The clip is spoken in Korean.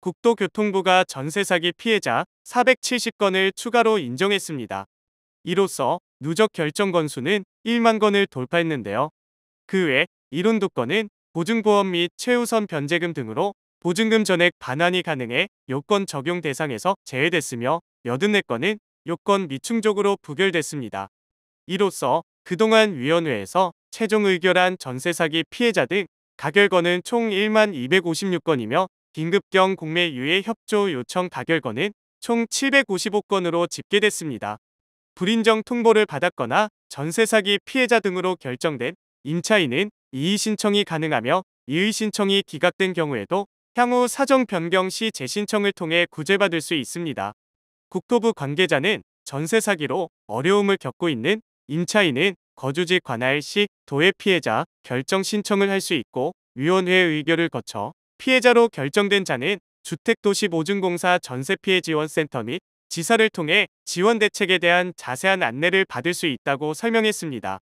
국토교통부가 전세 사기 피해자 470건을 추가로 인정했습니다. 이로써 누적 결정 건수는 1만 건을 돌파했는데요. 그 외이론도 건은 보증보험 및 최우선 변제금 등으로 보증금 전액 반환이 가능해 요건 적용 대상에서 제외됐으며 84건은 요건 미충족으로 부결됐습니다. 이로써 그동안 위원회에서 최종 의결한 전세 사기 피해자 등 가결건은 총 1만 256건이며 긴급경 공매 유예 협조 요청 가결건은 총 755건으로 집계됐습니다. 불인정 통보를 받았거나 전세 사기 피해자 등으로 결정된 임차인은 이의 신청이 가능하며 이의 신청이 기각된 경우에도 향후 사정 변경 시 재신청을 통해 구제받을 수 있습니다. 국토부 관계자는 전세 사기로 어려움을 겪고 있는 임차인은 거주지 관할 시 도의 피해자 결정 신청을 할 수 있고 위원회 의결을 거쳐 피해자로 결정된 자는 주택도시보증공사 전세피해지원센터 및 지사를 통해 지원 대책에 대한 자세한 안내를 받을 수 있다고 설명했습니다.